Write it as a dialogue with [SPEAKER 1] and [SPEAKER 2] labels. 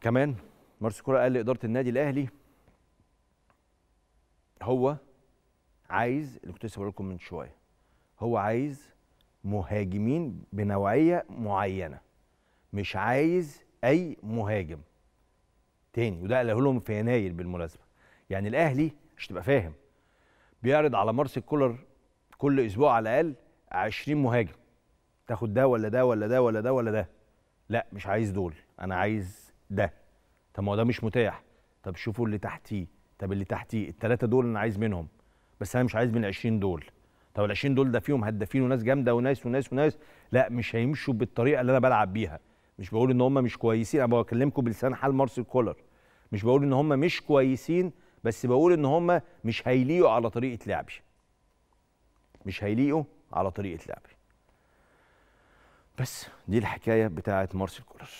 [SPEAKER 1] كمان مارس كولر قال لاداره النادي الاهلي هو عايز اللي كنت لسه لكم من شويه هو عايز مهاجمين بنوعيه معينه مش عايز اي مهاجم تاني وده قاله لهم في يناير بالمناسبه يعني الاهلي مش تبقى فاهم بيعرض على مارسيل كولر كل اسبوع على الاقل 20 مهاجم تاخد ده ولا ده ولا ده ولا ده ولا ده لا مش عايز دول انا عايز ده طب ما هو ده مش متاح طب شوفوا اللي تحتيه طب اللي تحتيه الثلاثه دول انا عايز منهم بس انا مش عايز من 20 دول طب ال 20 دول ده فيهم هدافين وناس جامده وناس وناس وناس لا مش هيمشوا بالطريقه اللي انا بلعب بيها مش بقول ان هم مش كويسين انا بكلمكم بلسان حال مارسيل كولر مش بقول ان هم مش كويسين بس بقول ان هم مش هيليقوا على طريقه لعبي مش هيليقوا على طريقه لعبي بس دي الحكايه بتاعه مارسيل كولر